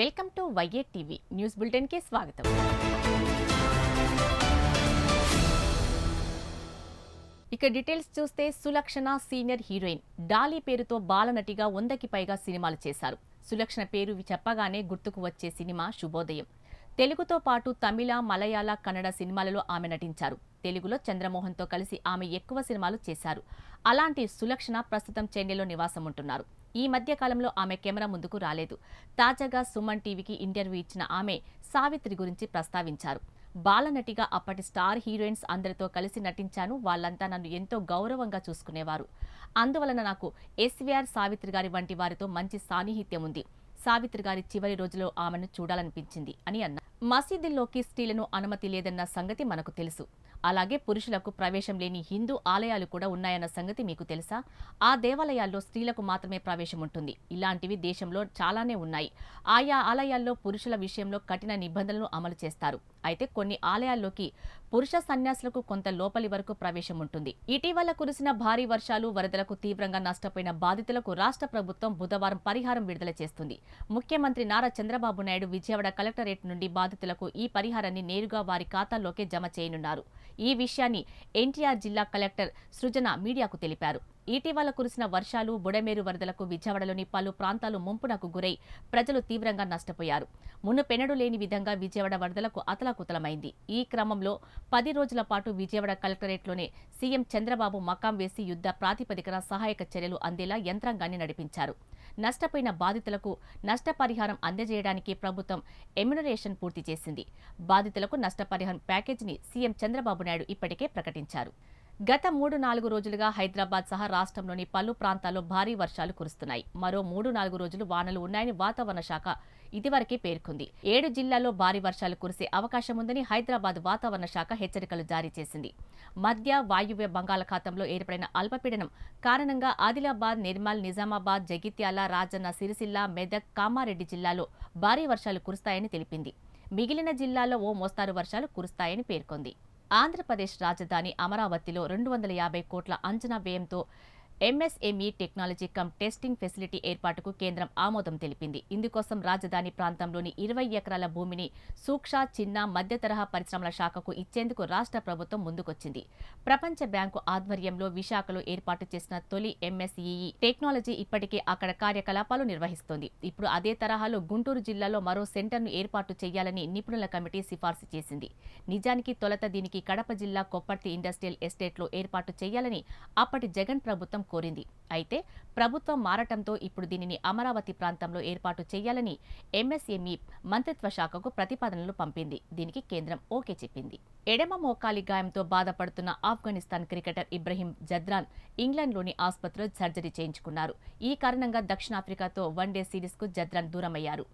welcome to Y A TV news బులెటిన్కి స్వాగతం ఇక డీటెయిల్స్ చూస్తే సులక్షణ సీనియర్ హీరోయిన్ డాలీ పేరుతో బాలనటిగా వందకి పైగా సినిమాలు చేశారు సులక్షణ పేరు చెప్పగానే గుర్తుకు వచ్చే సినిమా శుభోదయం తెలుగుతో పాటు తమిళ మలయాళ కన్నడ సినిమాలలో ఆమె నటించారు తెలుగులో చంద్రమోహన్తో కలిసి ఆమె ఎక్కువ సినిమాలు చేశారు అలాంటి సులక్షణ ప్రస్తుతం చెన్నైలో నివాసం ఉంటున్నారు ఈ మధ్య కాలంలో ఆమె కెమెరా ముందుకు రాలేదు తాజాగా సుమన్ టీవీకి ఇంటర్వ్యూ ఇచ్చిన ఆమె సావిత్రి గురించి ప్రస్తావించారు బాలనటిగా అప్పటి స్టార్ హీరోయిన్స్ అందరితో కలిసి నటించాను వాళ్ళంతా నన్ను ఎంతో గౌరవంగా చూసుకునేవారు అందువలన నాకు ఎస్వీఆర్ సావిత్రి గారి వంటి వారితో మంచి సాన్నిహిత్యం ఉంది సావిత్రి గారి చివరి రోజులో ఆమెను చూడాలనిపించింది అని అన్నారు మసీదుల్లోకి స్త్రీలను అనుమతి లేదన్న సంగతి మనకు తెలుసు అలాగే పురుషులకు ప్రవేశం లేని హిందూ ఆలయాలు కూడా ఉన్నాయన్న సంగతి మీకు తెలుసా ఆ దేవాలయాల్లో స్త్రీలకు మాత్రమే ప్రవేశం ఉంటుంది ఇలాంటివి దేశంలో చాలానే ఉన్నాయి ఆయా ఆలయాల్లో పురుషుల విషయంలో కఠిన నిబంధనలు అమలు చేస్తారు అయితే కొన్ని ఆలయాల్లోకి పురుష సన్యాసులకు కొంత లోపలి వరకు ప్రవేశం ఉంటుంది ఇటీవల కురిసిన భారీ వర్షాలు వరదలకు తీవ్రంగా నష్టపోయిన బాధితులకు రాష్ట్ర ప్రభుత్వం బుధవారం పరిహారం విడుదల చేస్తుంది ముఖ్యమంత్రి నారా చంద్రబాబు నాయుడు విజయవాడ కలెక్టరేట్ నుండి బాధితులకు ఈ పరిహారాన్ని నేరుగా వారి ఖాతాల్లోకే జమ చేయనున్నారు ఈ విషయాన్ని ఎన్టీఆర్ జిల్లా కలెక్టర్ సృజన మీడియాకు తెలిపారు ఇటీవల కురిసిన వర్షాలు బుడమేరు వరదలకు విజయవాడలోని పలు ప్రాంతాలు ముంపునకు గురై ప్రజలు తీవ్రంగా నష్టపోయారు పెనడు లేని విధంగా విజయవాడ వరదలకు అతలాకుతలమైంది ఈ క్రమంలో పది రోజుల పాటు విజయవాడ కలెక్టరేట్లోనే సీఎం చంద్రబాబు మకాం వేసి యుద్ధ ప్రాతిపదికన సహాయక చర్యలు అందేలా యంత్రాంగాన్ని నడిపించారు నష్టపోయిన బాధితులకు నష్టపరిహారం అందజేయడానికి ప్రభుత్వం ఎమ్యునరేషన్ పూర్తి చేసింది బాధితులకు నష్టపరిహారం ప్యాకేజీని సీఎం చంద్రబాబు నాయుడు ఇప్పటికే ప్రకటించారు గత మూడు నాలుగు రోజులుగా హైదరాబాద్ సహా రాష్ట్రంలోని పలు ప్రాంతాల్లో భారీ వర్షాలు కురుస్తున్నాయి మరో మూడు నాలుగు రోజులు వానలు ఉన్నాయని వాతావరణ శాఖ ఇదివరకే పేర్కొంది ఏడు జిల్లాల్లో భారీ వర్షాలు కురిసే అవకాశం ఉందని హైదరాబాద్ వాతావరణ శాఖ హెచ్చరికలు జారీ చేసింది మధ్య వాయువ్య బంగాళాఖాతంలో ఏర్పడిన అల్పపీడనం కారణంగా ఆదిలాబాద్ నిర్మల్ నిజామాబాద్ జగిత్యాల రాజన్న సిరిసిల్ల మెదక్ కామారెడ్డి జిల్లాలో భారీ వర్షాలు కురుస్తాయని తెలిపింది మిగిలిన జిల్లాల్లో ఓ మోస్తారు వర్షాలు కురుస్తాయని పేర్కొంది ఆంధ్రప్రదేశ్ రాజధాని అమరావతిలో రెండు వందల యాభై కోట్ల అంచనా వ్యయంతో MSME technology cum testing facility ఏర్పాటుకు కేంద్రం ఆమోదం తెలిపింది ఇందుకోసం రాజధాని ప్రాంతంలోని ఇరవై ఎకరాల భూమిని సూక్ష చిన్న మధ్యతరహా పరిశ్రమల శాఖకు ఇచ్చేందుకు రాష్ట్ర ప్రభుత్వం ముందుకొచ్చింది ప్రపంచ బ్యాంకు ఆధ్వర్యంలో విశాఖలో ఏర్పాటు చేసిన తొలి ఎంఎస్ఈఈ e e టెక్నాలజీ ఇప్పటికే అక్కడ కార్యకలాపాలు నిర్వహిస్తోంది ఇప్పుడు అదే తరహాలో గుంటూరు జిల్లాలో మరో సెంటర్ను ఏర్పాటు చేయాలని నిపుణుల కమిటీ సిఫార్సు చేసింది నిజానికి తొలత దీనికి కడప జిల్లా కొప్పర్తి ఇండస్ట్రియల్ ఎస్టేట్లో ఏర్పాటు చేయాలని అప్పటి జగన్ ప్రభుత్వం కోరింది అయితే ప్రభుత్వం మారటంతో ఇప్పుడు దీనిని అమరావతి ప్రాంతంలో ఏర్పాటు చేయాలని ఎంఎస్ఎంఈ మంత్రిత్వ శాఖకు ప్రతిపాదనలు పంపింది దీనికి కేంద్రం ఓకే చెప్పింది ఎడమ మోకాలి గాయంతో బాధపడుతున్న ఆఫ్ఘనిస్తాన్ క్రికెటర్ ఇబ్రహీం జద్రాన్ ఇంగ్లాండ్లోని ఆసుపత్రిలో సర్జరీ చేయించుకున్నారు ఈ కారణంగా దక్షిణాఫ్రికాతో వన్డే సిరీస్కు జద్రాన్ దూరమయ్యారు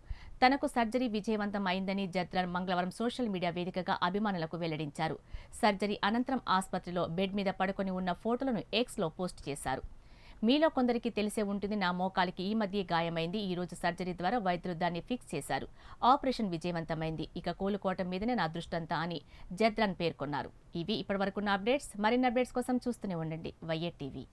తనకు సర్జరీ విజయవంతం అయిందని జత్రన్ మంగళవారం సోషల్ మీడియా వేదికగా అభిమానులకు వెల్లడించారు సర్జరీ అనంతరం ఆసుపత్రిలో బెడ్ మీద పడుకొని ఉన్న ఫోటోలను ఎక్స్లో పోస్ట్ చేశారు మీలో కొందరికి తెలిసే ఉంటుంది నా మోకాలికి ఈ మధ్య గాయమైంది ఈ రోజు సర్జరీ ద్వారా వైద్యులు దాన్ని ఫిక్స్ చేశారు ఆపరేషన్ విజయవంతమైంది ఇక కోలుకోవటం మీదనే నా దృష్టంతా అని జద్రన్ పేర్కొన్నారు ఇవి ఇప్పటివరకున్న అప్డేట్స్ మరిన్ని అప్డేట్స్ కోసం చూస్తూనే ఉండండి వైఎట్ టీవీ